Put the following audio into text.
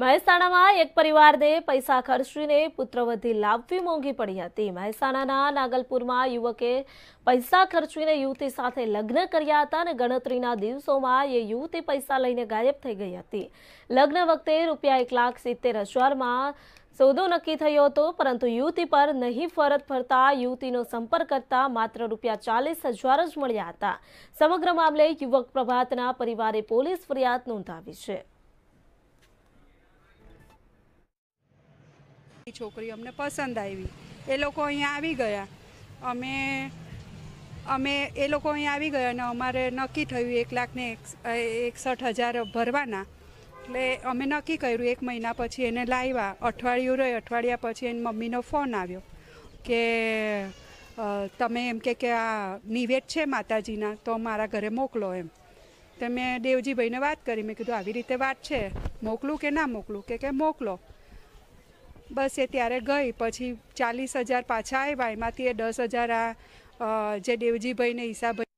મહેસાણામાં એક પરિવારને પૈસા ખર્ચીને પુત્રવધી લાવવી મોંઘી પડી હતી મહેસાણાના નાગલપુરમાં યુવકે પૈસા ખર્ચીને યુવતી સાથે લગ્ન કર્યા હતા અને ગણતરીના દિવસોમાં એ યુવતી પૈસા લઈને ગાયબ થઈ ગઈ હતી લગ્ન વખતે રૂપિયા એક લાખ સિત્તેર હજારમાં સોદો નક્કી થયો હતો પરંતુ યુવતી પર નહીં ફરત ફરતા યુવતીનો સંપર્ક કરતા માત્ર રૂપિયા ચાલીસ હજાર જ મળ્યા હતા સમગ્ર મામલે યુવક પ્રભાતના પરિવારે પોલીસ ફરિયાદ નોંધાવી છે છોકરી અમને પસંદ આવી એ લોકો અહીંયા આવી ગયા અમે અમે એ લોકો અહીંયા આવી ગયા અને અમારે નક્કી થયું એક લાખને એકસઠ હજાર ભરવાના એટલે અમે નક્કી કર્યું એક મહિના પછી એને લાવ્યા અઠવાડિયું રહી અઠવાડિયા પછી એની મમ્મીનો ફોન આવ્યો કે તમે એમ કે આ નિવેદ છે માતાજીના તો મારા ઘરે મોકલો એમ તો મેં દેવજીભાઈને વાત કરી મેં કીધું આવી રીતે વાત છે મોકલું કે ના મોકલું કે કે મોકલો બસ એ ત્યારે ગઈ પછી ચાલીસ હજાર પાછા આવ્યા એમાંથી એ દસ હજાર આ જે દેવજીભાઈને ઈસાભાઈ